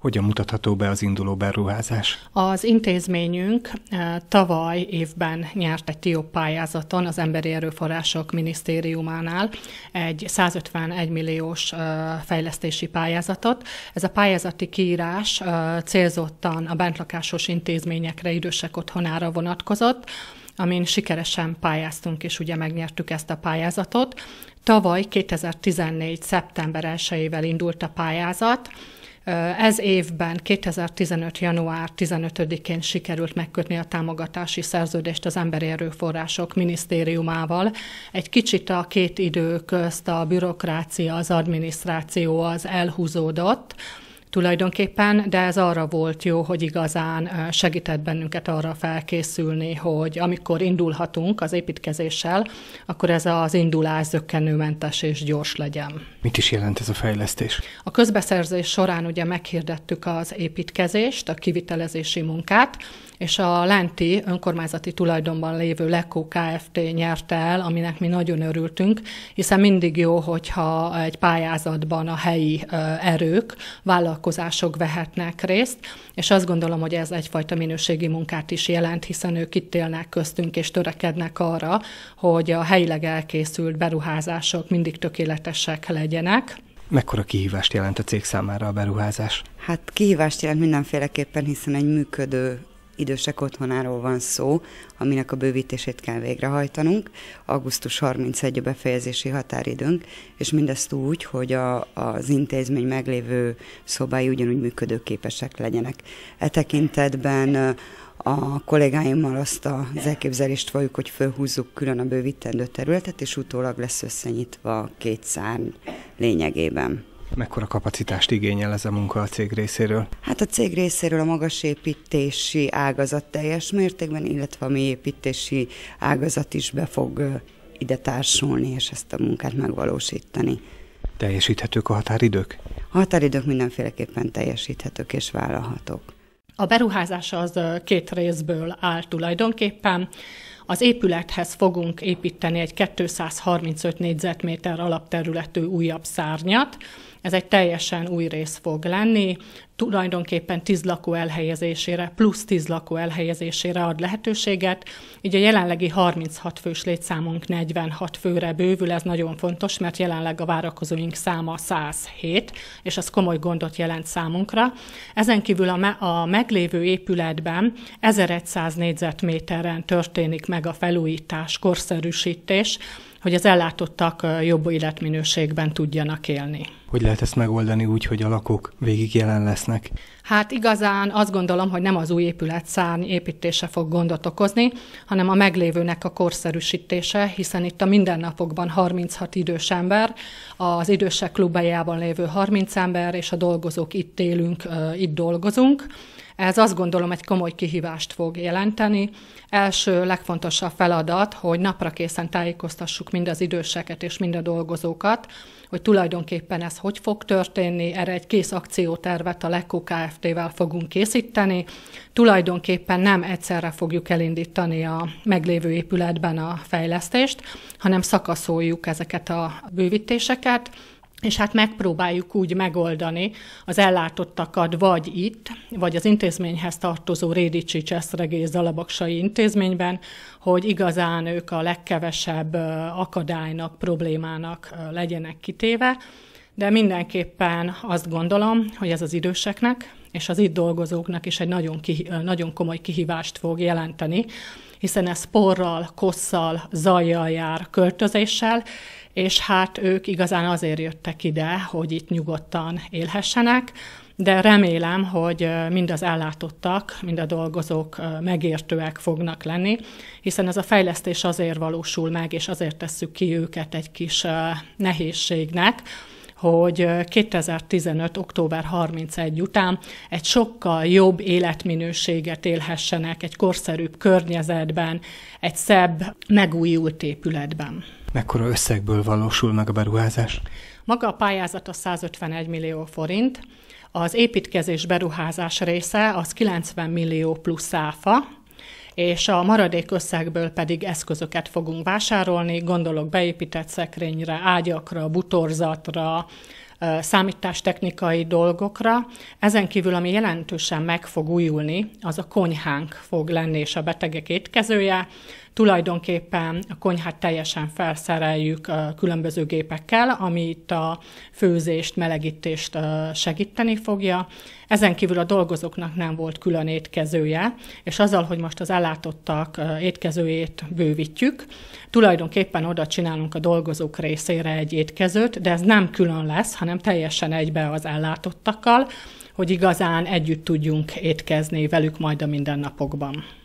Hogyan mutatható be az induló beruházás? Az intézményünk eh, tavaly évben nyert egy TIO pályázaton az Emberi Erőforrások Minisztériumánál egy 151 milliós eh, fejlesztési pályázatot. Ez a pályázati kiírás eh, célzottan a bentlakásos intézményekre, idősek otthonára vonatkozott, amin sikeresen pályáztunk, és ugye megnyertük ezt a pályázatot. Tavaly 2014. szeptember 1 indult a pályázat, ez évben, 2015. január 15-én sikerült megkötni a támogatási szerződést az Emberi Erőforrások Minisztériumával. Egy kicsit a két idő közt a bürokrácia, az adminisztráció az elhúzódott, tulajdonképpen, de ez arra volt jó, hogy igazán segített bennünket arra felkészülni, hogy amikor indulhatunk az építkezéssel, akkor ez az indulás zökkenőmentes és gyors legyen. Mit is jelent ez a fejlesztés? A közbeszerzés során ugye meghirdettük az építkezést, a kivitelezési munkát, és a lenti önkormányzati tulajdonban lévő Lekó Kft. nyerte el, aminek mi nagyon örültünk, hiszen mindig jó, hogyha egy pályázatban a helyi erők, vállalkozások vehetnek részt, és azt gondolom, hogy ez egyfajta minőségi munkát is jelent, hiszen ők itt élnek köztünk, és törekednek arra, hogy a helyileg elkészült beruházások mindig tökéletesek legyenek. Mekkora kihívást jelent a cég számára a beruházás? Hát kihívást jelent mindenféleképpen, hiszen egy működő idősek otthonáról van szó, aminek a bővítését kell végrehajtanunk. Augusztus 31 a befejezési határidőnk, és mindezt úgy, hogy a, az intézmény meglévő szobái ugyanúgy működőképesek legyenek. E tekintetben a kollégáimmal azt az elképzelést valljuk, hogy fölhúzzuk külön a bővítendő területet, és utólag lesz összenyitva két szárny lényegében. Mekkora kapacitást igényel ez a munka a cég részéről? Hát a cég részéről a magas építési ágazat teljes mértékben, illetve a mély építési ágazat is be fog ide társulni, és ezt a munkát megvalósítani. Teljesíthetők a határidők? A határidők mindenféleképpen teljesíthetők és vállalhatók. A beruházás az két részből áll tulajdonképpen. Az épülethez fogunk építeni egy 235 négyzetméter alapterületű újabb szárnyat, ez egy teljesen új rész fog lenni, tulajdonképpen 10 lakó elhelyezésére, plusz 10 lakó elhelyezésére ad lehetőséget, így a jelenlegi 36 fős létszámunk 46 főre bővül, ez nagyon fontos, mert jelenleg a várakozóink száma 107, és ez komoly gondot jelent számunkra. Ezen kívül a, me- a meglévő épületben 1100 négyzetméteren történik meg meg a felújítás, korszerűsítés, hogy az ellátottak jobb életminőségben tudjanak élni. Hogy lehet ezt megoldani úgy, hogy a lakók végig jelen lesznek? Hát igazán azt gondolom, hogy nem az új épület szárny építése fog gondot okozni, hanem a meglévőnek a korszerűsítése, hiszen itt a mindennapokban 36 idős ember, az idősek klubájában lévő 30 ember, és a dolgozók itt élünk, itt dolgozunk. Ez azt gondolom egy komoly kihívást fog jelenteni. Első legfontosabb feladat, hogy napra készen tájékoztassuk mind az időseket és mind a dolgozókat, hogy tulajdonképpen ez hogy fog történni, erre egy kész akciótervet a lekó Kft-vel fogunk készíteni. Tulajdonképpen nem egyszerre fogjuk elindítani a meglévő épületben a fejlesztést, hanem szakaszoljuk ezeket a bővítéseket, és hát megpróbáljuk úgy megoldani az ellátottakat vagy itt, vagy az intézményhez tartozó Rédicsi Cseszregész Zalabaksai intézményben, hogy igazán ők a legkevesebb akadálynak, problémának legyenek kitéve, de mindenképpen azt gondolom, hogy ez az időseknek és az itt dolgozóknak is egy nagyon, kih- nagyon komoly kihívást fog jelenteni, hiszen ez porral, kosszal, zajjal jár, költözéssel, és hát ők igazán azért jöttek ide, hogy itt nyugodtan élhessenek, de remélem, hogy mind az ellátottak, mind a dolgozók megértőek fognak lenni, hiszen ez a fejlesztés azért valósul meg, és azért tesszük ki őket egy kis nehézségnek, hogy 2015. október 31 után egy sokkal jobb életminőséget élhessenek egy korszerűbb környezetben, egy szebb, megújult épületben. Mekkora összegből valósul meg a beruházás? Maga a pályázat a 151 millió forint, az építkezés beruházás része az 90 millió plusz áfa, és a maradék összegből pedig eszközöket fogunk vásárolni, gondolok beépített szekrényre, ágyakra, butorzatra, számítástechnikai dolgokra. Ezen kívül, ami jelentősen meg fog újulni, az a konyhánk fog lenni és a betegek étkezője. Tulajdonképpen a konyhát teljesen felszereljük különböző gépekkel, ami itt a főzést, melegítést segíteni fogja. Ezen kívül a dolgozóknak nem volt külön étkezője, és azzal, hogy most az ellátottak étkezőjét bővítjük, tulajdonképpen oda csinálunk a dolgozók részére egy étkezőt, de ez nem külön lesz, hanem teljesen egybe az ellátottakkal, hogy igazán együtt tudjunk étkezni velük majd a mindennapokban.